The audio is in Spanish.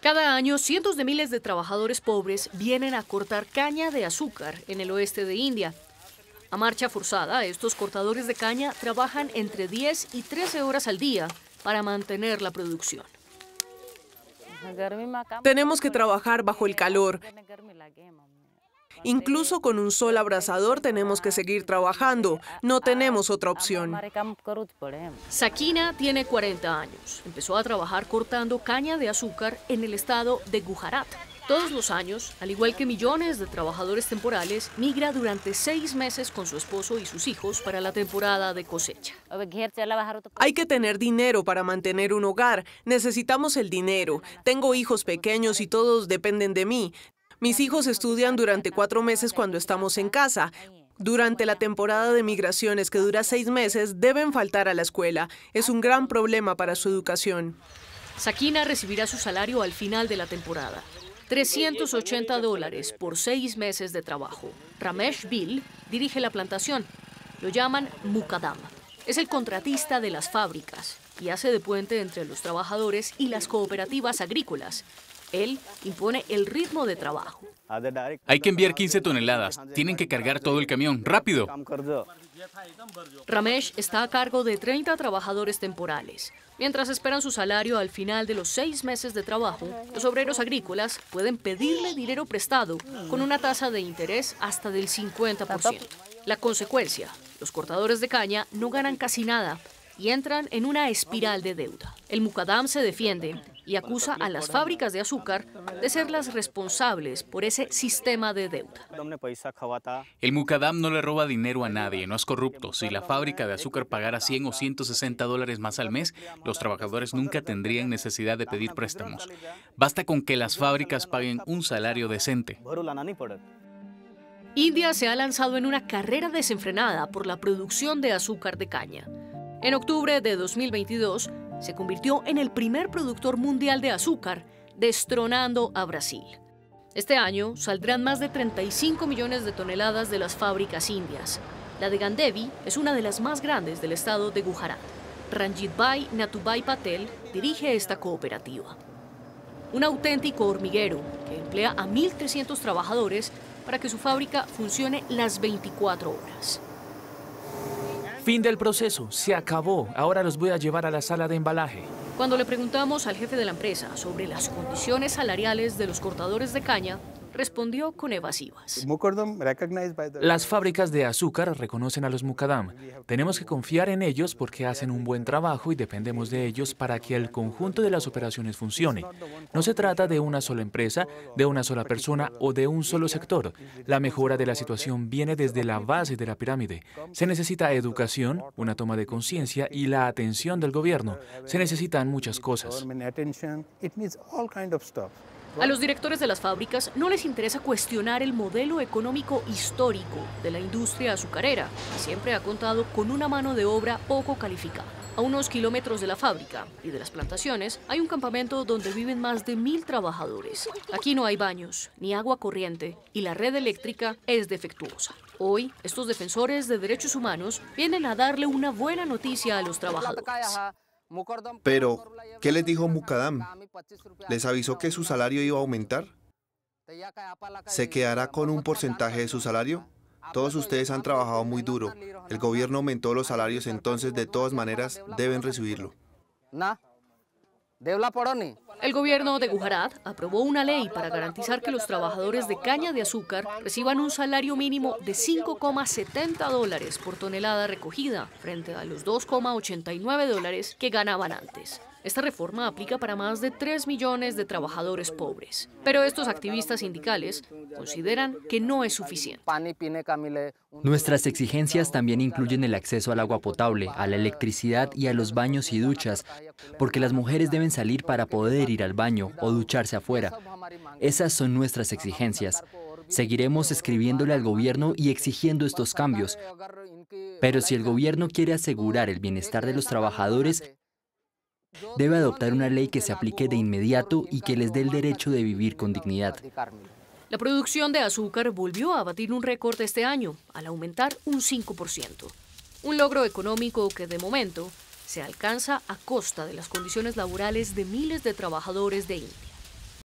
Cada año, cientos de miles de trabajadores pobres vienen a cortar caña de azúcar en el oeste de India. A marcha forzada, estos cortadores de caña trabajan entre 10 y 13 horas al día para mantener la producción. Tenemos que trabajar bajo el calor. Incluso con un sol abrasador tenemos que seguir trabajando, no tenemos otra opción. Sakina tiene 40 años. Empezó a trabajar cortando caña de azúcar en el estado de Gujarat. Todos los años, al igual que millones de trabajadores temporales, migra durante seis meses con su esposo y sus hijos para la temporada de cosecha. Hay que tener dinero para mantener un hogar. Necesitamos el dinero. Tengo hijos pequeños y todos dependen de mí. Mis hijos estudian durante cuatro meses cuando estamos en casa. Durante la temporada de migraciones, que dura seis meses, deben faltar a la escuela. Es un gran problema para su educación. Sakina recibirá su salario al final de la temporada. 380 dólares por seis meses de trabajo. Ramesh Bill dirige la plantación. Lo llaman Mukadam. Es el contratista de las fábricas y hace de puente entre los trabajadores y las cooperativas agrícolas. Él impone el ritmo de trabajo. Hay que enviar 15 toneladas. Tienen que cargar todo el camión. ¡Rápido! Ramesh está a cargo de 30 trabajadores temporales. Mientras esperan su salario al final de los seis meses de trabajo, los obreros agrícolas pueden pedirle dinero prestado con una tasa de interés hasta del 50%. La consecuencia, los cortadores de caña no ganan casi nada y entran en una espiral de deuda. El Mukadam se defiende y acusa a las fábricas de azúcar de ser las responsables por ese sistema de deuda. El Mukadam no le roba dinero a nadie, no es corrupto. Si la fábrica de azúcar pagara 100 o 160 dólares más al mes, los trabajadores nunca tendrían necesidad de pedir préstamos. Basta con que las fábricas paguen un salario decente. India se ha lanzado en una carrera desenfrenada por la producción de azúcar de caña. En octubre de 2022, se convirtió en el primer productor mundial de azúcar, destronando a Brasil. Este año saldrán más de 35 millones de toneladas de las fábricas indias. La de Gandevi es una de las más grandes del estado de Gujarat. Ranjitbhai Natubai Patel dirige esta cooperativa. Un auténtico hormiguero que emplea a 1.300 trabajadores para que su fábrica funcione las 24 horas. Fin del proceso, se acabó. Ahora los voy a llevar a la sala de embalaje. Cuando le preguntamos al jefe de la empresa sobre las condiciones salariales de los cortadores de caña, respondió con evasivas. Las fábricas de azúcar reconocen a los Mukadam. Tenemos que confiar en ellos porque hacen un buen trabajo y dependemos de ellos para que el conjunto de las operaciones funcione. No se trata de una sola empresa, de una sola persona o de un solo sector. La mejora de la situación viene desde la base de la pirámide. Se necesita educación, una toma de conciencia y la atención del gobierno. Se necesitan muchas cosas. A los directores de las fábricas no les interesa cuestionar el modelo económico histórico de la industria azucarera, que siempre ha contado con una mano de obra poco calificada. A unos kilómetros de la fábrica y de las plantaciones hay un campamento donde viven más de mil trabajadores. Aquí no hay baños ni agua corriente y la red eléctrica es defectuosa. Hoy, estos defensores de derechos humanos vienen a darle una buena noticia a los trabajadores. Pero, ¿qué les dijo Mukadam? Pues, ¿Les avisó que su salario iba a aumentar? ¿Se quedará con un porcentaje de su salario? Ah, pues, Todos ustedes han ah, pues, trabajado muy duro. El gobierno aumentó los salarios, entonces de todas maneras deben recibirlo. El gobierno de Gujarat aprobó una ley para garantizar que los trabajadores de caña de azúcar reciban un salario mínimo de 5,70 dólares por tonelada recogida, frente a los 2,89 dólares que ganaban antes. Esta reforma aplica para más de 3 millones de trabajadores pobres, pero estos activistas sindicales consideran que no es suficiente. Nuestras exigencias también incluyen el acceso al agua potable, a la electricidad y a los baños y duchas, porque las mujeres deben salir para poder ir al baño o ducharse afuera. Esas son nuestras exigencias. Seguiremos escribiéndole al gobierno y exigiendo estos cambios. Pero si el gobierno quiere asegurar el bienestar de los trabajadores, debe adoptar una ley que se aplique de inmediato y que les dé el derecho de vivir con dignidad. La producción de azúcar volvió a batir un récord este año, al aumentar un 5%. Un logro económico que de momento se alcanza a costa de las condiciones laborales de miles de trabajadores de India.